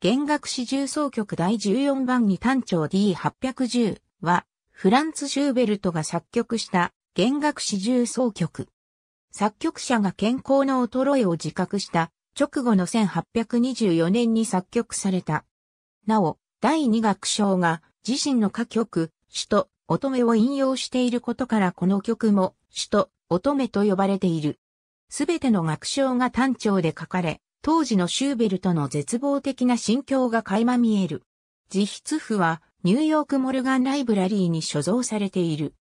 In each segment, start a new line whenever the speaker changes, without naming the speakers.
弦楽四重奏曲第14番に単調 D810 は、フランツ・シューベルトが作曲した弦楽四重奏曲。作曲者が健康の衰えを自覚した直後の1824年に作曲された。なお、第2楽章が自身の歌曲、首都、乙女を引用していることからこの曲も、首都、乙女と呼ばれている。すべての楽章が単調で書かれ、当時のシューベルトの絶望的な心境が垣間見える。自筆譜はニューヨークモルガンライブラリーに所蔵されている。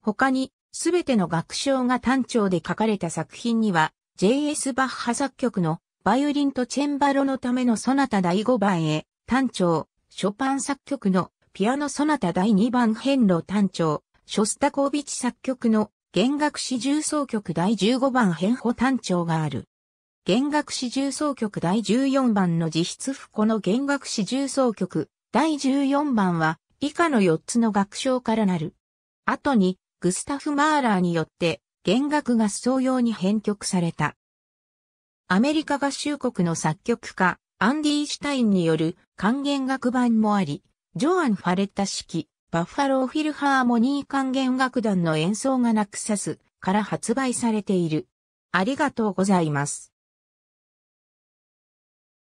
他に、すべての楽章が単調で書かれた作品には、J.S. バッハ作曲のバイオリンとチェンバロのためのソナタ第5番へ、単調、ショパン作曲のピアノソナタ第2番変路単調、ショスタコービチ作曲の弦楽四重奏曲第15番変歩単調がある。弦楽四重奏曲第14番の実質譜この弦楽四重奏曲第14番は以下の4つの楽章からなる。後にグスタフ・マーラーによって弦楽合奏用に編曲された。アメリカ合衆国の作曲家アンディ・シュタインによる管弦楽版もあり、ジョアン・ファレッタ式バッファロー・フィルハーモニー管弦楽団の演奏がなくさすから発売されている。ありがとうございます。